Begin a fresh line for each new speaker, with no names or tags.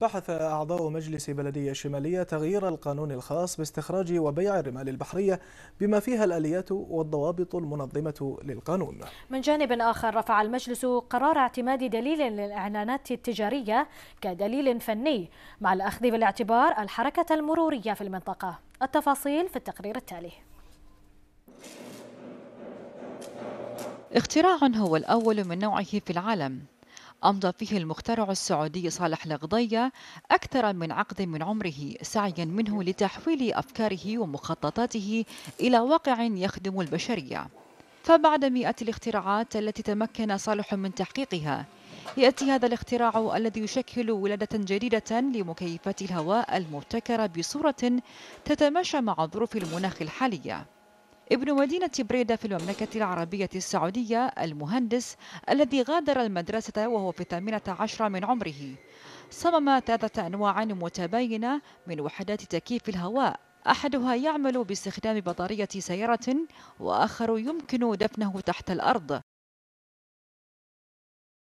بحث أعضاء مجلس بلدية الشمالية تغيير القانون الخاص باستخراج وبيع الرمال البحرية بما فيها الآليات والضوابط المنظمة للقانون
من جانب آخر رفع المجلس قرار اعتماد دليل للإعلانات التجارية كدليل فني مع الأخذ بالاعتبار الحركة المرورية في المنطقة التفاصيل في التقرير التالي
اختراع هو الأول من نوعه في العالم أمضى فيه المخترع السعودي صالح لغضية أكثر من عقد من عمره سعيا منه لتحويل أفكاره ومخططاته إلى واقع يخدم البشرية فبعد مئات الاختراعات التي تمكن صالح من تحقيقها يأتي هذا الاختراع الذي يشكل ولادة جديدة لمكيفات الهواء المبتكرة بصورة تتماشى مع ظروف المناخ الحالية ابن مدينة بريدة في المملكة العربية السعودية المهندس الذي غادر المدرسة وهو في الثامنة عشرة من عمره صمم ثلاثة أنواع متباينة من وحدات تكييف الهواء أحدها يعمل باستخدام بطارية سيارة وآخر يمكن دفنه تحت الأرض